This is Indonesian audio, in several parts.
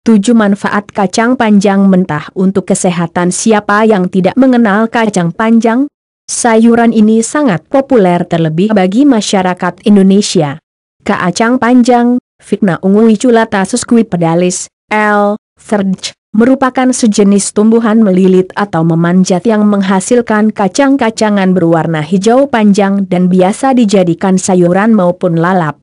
7 manfaat kacang panjang mentah untuk kesehatan siapa yang tidak mengenal kacang panjang? Sayuran ini sangat populer terlebih bagi masyarakat Indonesia. Kacang panjang, fitna ungu iculata suskui pedalis, L. Verge, merupakan sejenis tumbuhan melilit atau memanjat yang menghasilkan kacang-kacangan berwarna hijau panjang dan biasa dijadikan sayuran maupun lalap.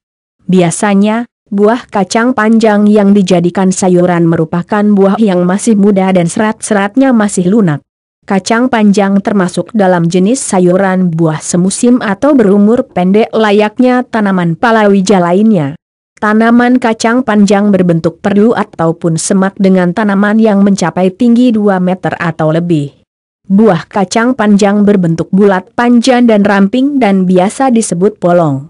Biasanya, Buah kacang panjang yang dijadikan sayuran merupakan buah yang masih muda dan serat-seratnya masih lunak. Kacang panjang termasuk dalam jenis sayuran buah semusim atau berumur pendek layaknya tanaman palawija lainnya. Tanaman kacang panjang berbentuk perdu ataupun semak dengan tanaman yang mencapai tinggi 2 meter atau lebih. Buah kacang panjang berbentuk bulat panjang dan ramping dan biasa disebut polong.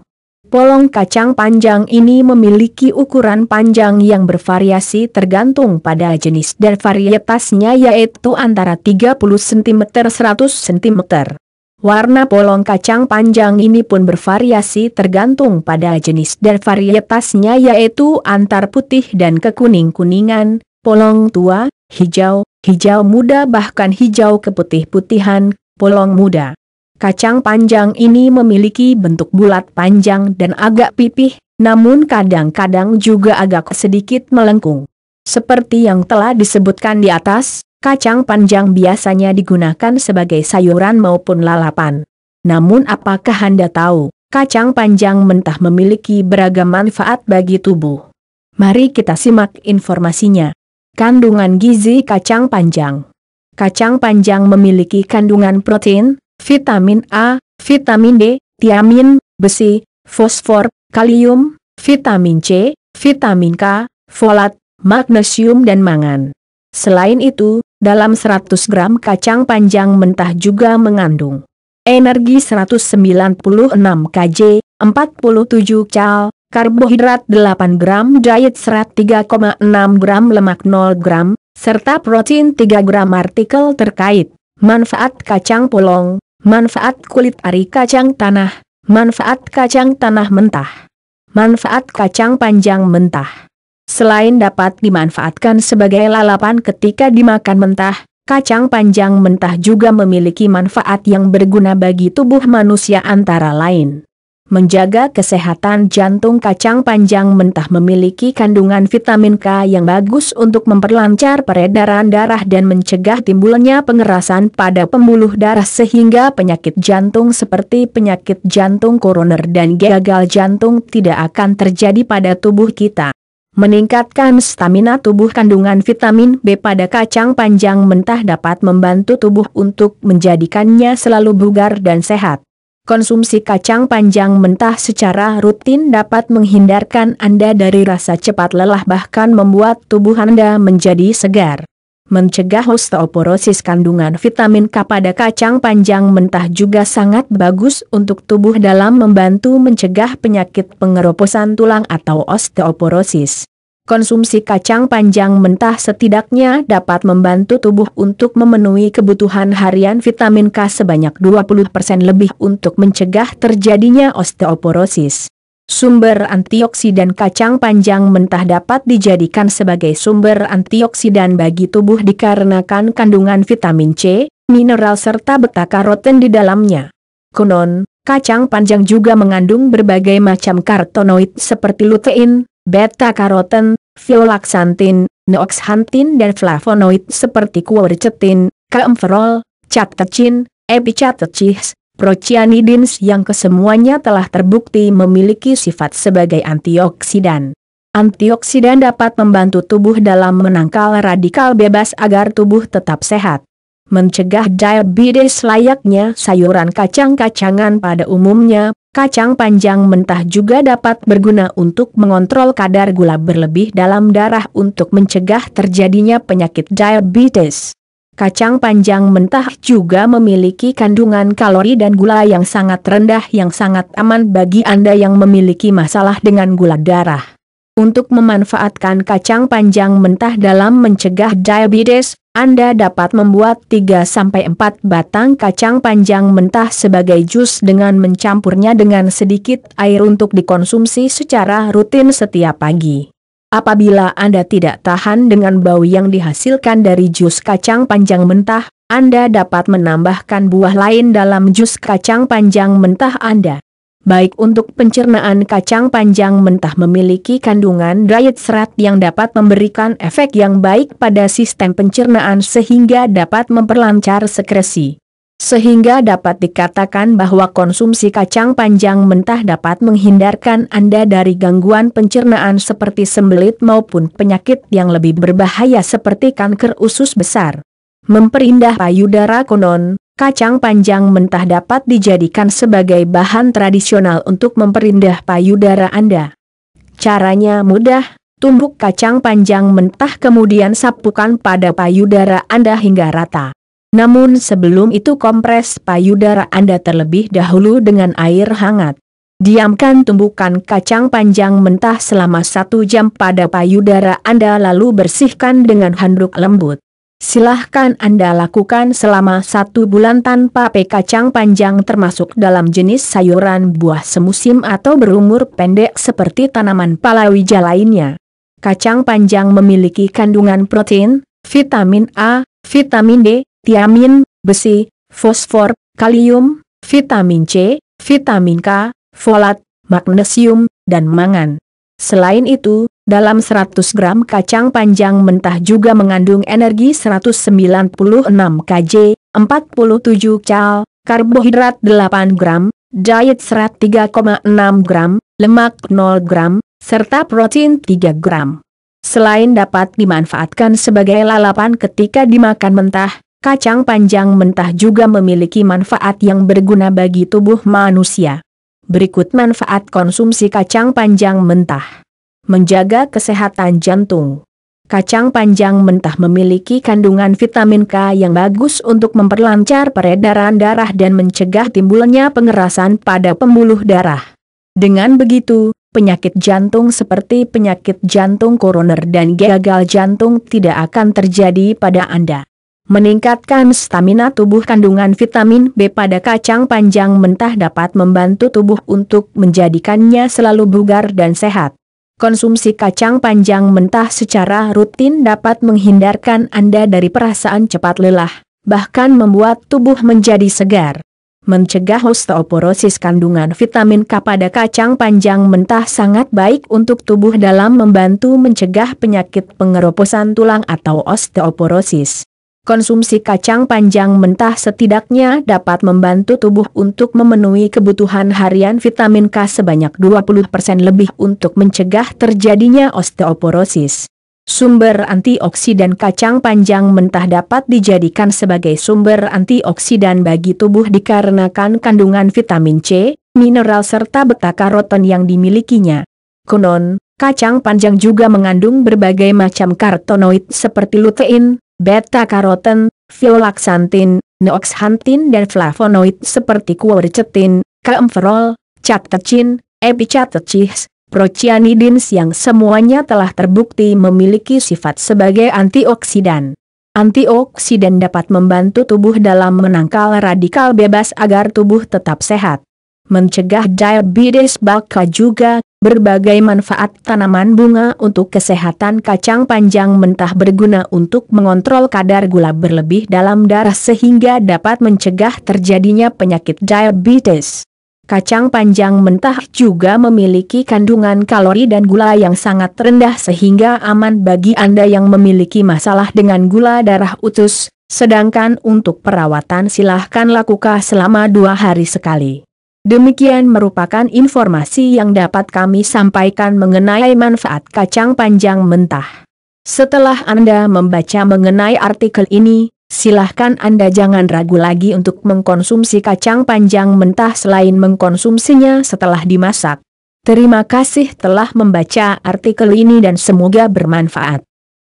Polong kacang panjang ini memiliki ukuran panjang yang bervariasi tergantung pada jenis dan varietasnya yaitu antara 30 cm 100 cm. Warna polong kacang panjang ini pun bervariasi tergantung pada jenis dan varietasnya yaitu antar putih dan kekuning-kuningan, polong tua, hijau, hijau muda bahkan hijau keputih-putihan, polong muda. Kacang panjang ini memiliki bentuk bulat panjang dan agak pipih, namun kadang-kadang juga agak sedikit melengkung. Seperti yang telah disebutkan di atas, kacang panjang biasanya digunakan sebagai sayuran maupun lalapan. Namun apakah Anda tahu, kacang panjang mentah memiliki beragam manfaat bagi tubuh? Mari kita simak informasinya. Kandungan gizi kacang panjang Kacang panjang memiliki kandungan protein, vitamin A, vitamin D, tiamin, besi, fosfor, kalium, vitamin C, vitamin K, folat, magnesium dan mangan. Selain itu, dalam 100 gram kacang panjang mentah juga mengandung energi 196 kj, 47 cal, karbohidrat 8 gram, diet serat 3,6 gram, lemak 0 gram, serta protein 3 gram. Artikel terkait manfaat kacang polong Manfaat kulit ari kacang tanah, manfaat kacang tanah mentah, manfaat kacang panjang mentah. Selain dapat dimanfaatkan sebagai lalapan ketika dimakan mentah, kacang panjang mentah juga memiliki manfaat yang berguna bagi tubuh manusia antara lain. Menjaga kesehatan jantung kacang panjang mentah memiliki kandungan vitamin K yang bagus untuk memperlancar peredaran darah dan mencegah timbulnya pengerasan pada pembuluh darah sehingga penyakit jantung seperti penyakit jantung koroner dan gagal jantung tidak akan terjadi pada tubuh kita. Meningkatkan stamina tubuh kandungan vitamin B pada kacang panjang mentah dapat membantu tubuh untuk menjadikannya selalu bugar dan sehat. Konsumsi kacang panjang mentah secara rutin dapat menghindarkan Anda dari rasa cepat lelah bahkan membuat tubuh Anda menjadi segar. Mencegah osteoporosis kandungan vitamin K pada kacang panjang mentah juga sangat bagus untuk tubuh dalam membantu mencegah penyakit pengeroposan tulang atau osteoporosis. Konsumsi kacang panjang mentah setidaknya dapat membantu tubuh untuk memenuhi kebutuhan harian vitamin K sebanyak 20% lebih untuk mencegah terjadinya osteoporosis. Sumber antioksidan kacang panjang mentah dapat dijadikan sebagai sumber antioksidan bagi tubuh dikarenakan kandungan vitamin C, mineral serta beta karoten di dalamnya. Konon, kacang panjang juga mengandung berbagai macam karotenoid seperti lutein, beta karoten, Violaxantin, Neoxanthin dan flavonoid seperti quercetin, keemferol, catechin, epicatechis, procyanidins yang kesemuanya telah terbukti memiliki sifat sebagai antioksidan. Antioksidan dapat membantu tubuh dalam menangkal radikal bebas agar tubuh tetap sehat. Mencegah diabetes layaknya sayuran kacang-kacangan pada umumnya Kacang panjang mentah juga dapat berguna untuk mengontrol kadar gula berlebih dalam darah untuk mencegah terjadinya penyakit diabetes. Kacang panjang mentah juga memiliki kandungan kalori dan gula yang sangat rendah yang sangat aman bagi Anda yang memiliki masalah dengan gula darah. Untuk memanfaatkan kacang panjang mentah dalam mencegah diabetes, anda dapat membuat 3-4 batang kacang panjang mentah sebagai jus dengan mencampurnya dengan sedikit air untuk dikonsumsi secara rutin setiap pagi. Apabila Anda tidak tahan dengan bau yang dihasilkan dari jus kacang panjang mentah, Anda dapat menambahkan buah lain dalam jus kacang panjang mentah Anda baik untuk pencernaan kacang panjang mentah memiliki kandungan diet serat yang dapat memberikan efek yang baik pada sistem pencernaan sehingga dapat memperlancar sekresi. Sehingga dapat dikatakan bahwa konsumsi kacang panjang mentah dapat menghindarkan Anda dari gangguan pencernaan seperti sembelit maupun penyakit yang lebih berbahaya seperti kanker usus besar. Memperindah payudara konon, Kacang panjang mentah dapat dijadikan sebagai bahan tradisional untuk memperindah payudara Anda. Caranya mudah, tumbuk kacang panjang mentah kemudian sapukan pada payudara Anda hingga rata. Namun sebelum itu kompres payudara Anda terlebih dahulu dengan air hangat. Diamkan tumbukan kacang panjang mentah selama satu jam pada payudara Anda lalu bersihkan dengan handuk lembut. Silahkan Anda lakukan selama satu bulan tanpa pe kacang panjang termasuk dalam jenis sayuran buah semusim atau berumur pendek seperti tanaman palawija lainnya. Kacang panjang memiliki kandungan protein, vitamin A, vitamin D, tiamin, besi, fosfor, kalium, vitamin C, vitamin K, folat, magnesium, dan mangan. Selain itu, dalam 100 gram kacang panjang mentah juga mengandung energi 196 kJ, 47 cal, karbohidrat 8 gram, diet serat 3,6 gram, lemak 0 gram, serta protein 3 gram. Selain dapat dimanfaatkan sebagai lalapan ketika dimakan mentah, kacang panjang mentah juga memiliki manfaat yang berguna bagi tubuh manusia. Berikut manfaat konsumsi kacang panjang mentah. Menjaga kesehatan jantung. Kacang panjang mentah memiliki kandungan vitamin K yang bagus untuk memperlancar peredaran darah dan mencegah timbulnya pengerasan pada pembuluh darah. Dengan begitu, penyakit jantung seperti penyakit jantung koroner dan gagal jantung tidak akan terjadi pada Anda. Meningkatkan stamina tubuh kandungan vitamin B pada kacang panjang mentah dapat membantu tubuh untuk menjadikannya selalu bugar dan sehat. Konsumsi kacang panjang mentah secara rutin dapat menghindarkan Anda dari perasaan cepat lelah, bahkan membuat tubuh menjadi segar. Mencegah osteoporosis kandungan vitamin K pada kacang panjang mentah sangat baik untuk tubuh dalam membantu mencegah penyakit pengeroposan tulang atau osteoporosis konsumsi kacang panjang mentah setidaknya dapat membantu tubuh untuk memenuhi kebutuhan harian vitamin K sebanyak 20% lebih untuk mencegah terjadinya osteoporosis. Sumber antioksidan kacang panjang mentah dapat dijadikan sebagai sumber antioksidan bagi tubuh dikarenakan kandungan vitamin C, mineral serta beta karoten yang dimilikinya. Konon, Kacang panjang juga mengandung berbagai macam karotenoid seperti lutein, beta-karoten, violaxantin, neoxantin dan flavonoid seperti quercetin, keemferol, catechin, epicatechis, procyanidins yang semuanya telah terbukti memiliki sifat sebagai antioksidan. Antioksidan dapat membantu tubuh dalam menangkal radikal bebas agar tubuh tetap sehat. Mencegah diabetes bakal juga Berbagai manfaat tanaman bunga untuk kesehatan kacang panjang mentah berguna untuk mengontrol kadar gula berlebih dalam darah sehingga dapat mencegah terjadinya penyakit diabetes. Kacang panjang mentah juga memiliki kandungan kalori dan gula yang sangat rendah sehingga aman bagi Anda yang memiliki masalah dengan gula darah utus, sedangkan untuk perawatan silahkan lakukan selama dua hari sekali. Demikian merupakan informasi yang dapat kami sampaikan mengenai manfaat kacang panjang mentah. Setelah Anda membaca mengenai artikel ini, silahkan Anda jangan ragu lagi untuk mengkonsumsi kacang panjang mentah selain mengkonsumsinya setelah dimasak. Terima kasih telah membaca artikel ini dan semoga bermanfaat.